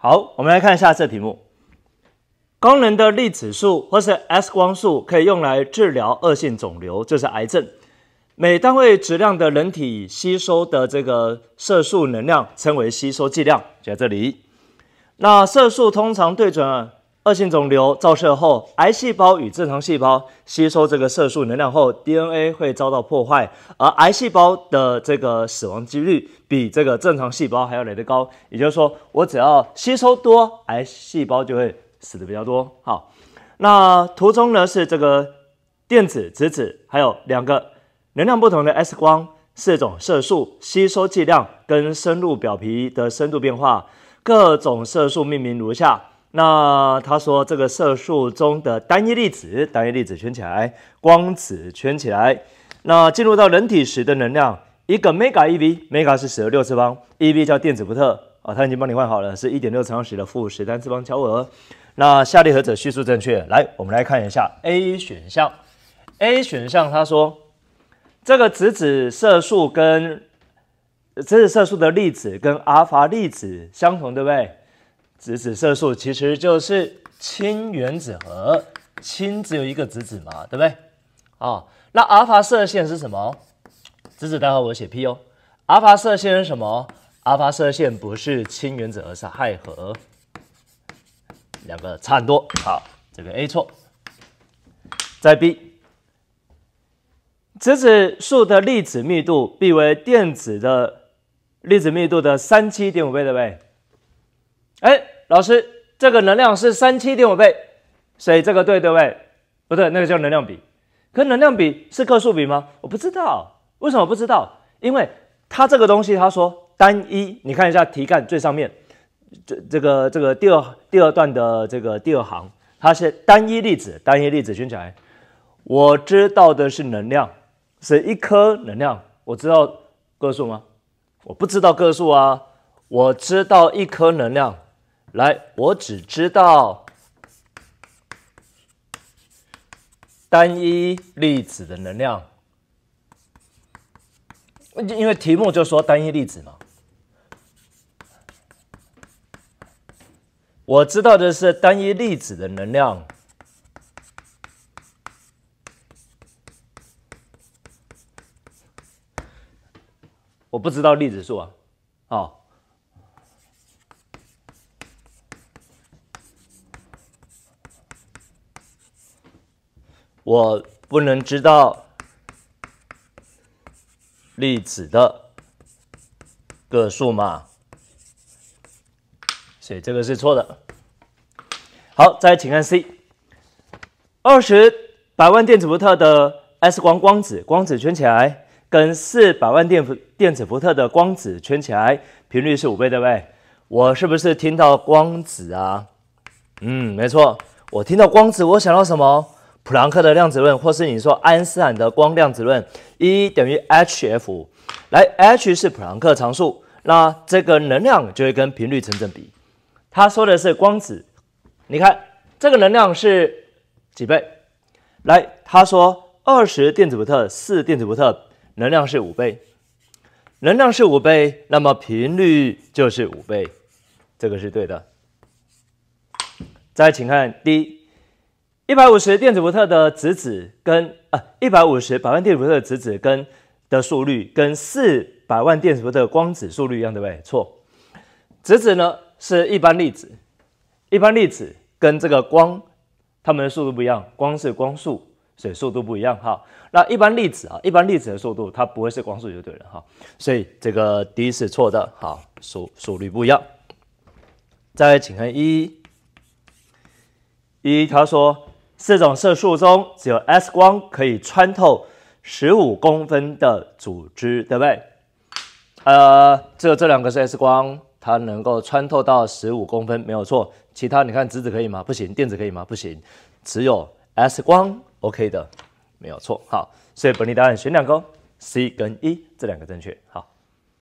好，我们来看一下这题目。功能的粒子束或是 X 光束可以用来治疗恶性肿瘤，就是癌症。每单位质量的人体吸收的这个色素能量称为吸收剂量，就在这里。那色素通常对准恶性肿瘤照射后，癌细胞与正常细胞吸收这个色素能量后，DNA 会遭到破坏，而癌细胞的这个死亡几率比这个正常细胞还要来得高。也就是说，我只要吸收多，癌细胞就会死的比较多。好，那图中呢是这个电子、质子，还有两个能量不同的 X 光四种色素吸收剂量跟深入表皮的深度变化，各种色素命名如下。那他说，这个色素中的单一粒子，单一粒子圈起来，光子圈起来。那进入到人体时的能量，一个 mega eV，mega 是十的六次方，eV 叫电子伏特啊。他已经帮你换好了，是一点六乘十的负十三次方焦耳。那下列何者叙述正确？来，我们来看一下 A 选项。A 选项他说，这个紫紫色素跟呃，紫色素的粒子跟阿尔法粒子相同，对不对？质子色素其实就是氢原子核，氢只有一个质子嘛，对不对？啊，那阿尔法射线是什么？质子，待会我写 P 哦。阿尔法射线是什么？阿尔法射线不是氢原子而是氦核，两个差不多。好，这个 A 错。再 B，质子数的粒子密度 B 为电子的粒子密度的三七点五倍，对不对？哎，老师，这个能量是三七点五倍，所以这个对对不对？不对，那个叫能量比。可能量比是个数比吗？我不知道，为什么不知道？因为他这个东西，他说单一。你看一下题干最上面，这这个这个第二第二段的这个第二行，它是单一粒子。单一粒子圈起来，我知道的是能量，是一颗能量。我知道个数吗？我不知道个数啊，我知道一颗能量。来，我只知道单一粒子的能量，因为题目就说单一粒子嘛。我知道的是单一粒子的能量，我不知道粒子数啊，好。我不能知道粒子的个数嘛，所以这个是错的。好，再请看 C，二十百万电子伏特的 S 光光子，光子圈起来，跟四百万电电子伏特的光子圈起来，频率是五倍，对不对？我是不是听到光子啊？嗯，没错，我听到光子，我想到什么？普朗克的量子论，或是你说爱因斯坦的光量子论，E 等于 h f，来，h 是普朗克常数，那这个能量就会跟频率成正比。他说的是光子，你看这个能量是几倍？来，他说二十电子伏特，四电子伏特，能量是五倍，能量是五倍，那么频率就是五倍，这个是对的。再请看 D。一百五十电子伏特的质子跟呃一百五十百万电子伏特质子跟的速率跟四百万电子伏特的光子速率一样对不对？错，质子呢是一般粒子，一般粒子跟这个光它们的速度不一样，光是光速，所以速度不一样哈。那一般粒子啊，一般粒子的速度它不会是光速就对了哈。所以这个第一错的，好速速率不一样。再请看一，一他说。四种色素中，只有 X 光可以穿透十五公分的组织，对不对？呃，只有这两个是 X 光，它能够穿透到十五公分，没有错。其他你看，质子可以吗？不行。电子可以吗？不行。只有 X 光，OK 的，没有错。好，所以本题答案选两个，C 跟 E 这两个正确。好。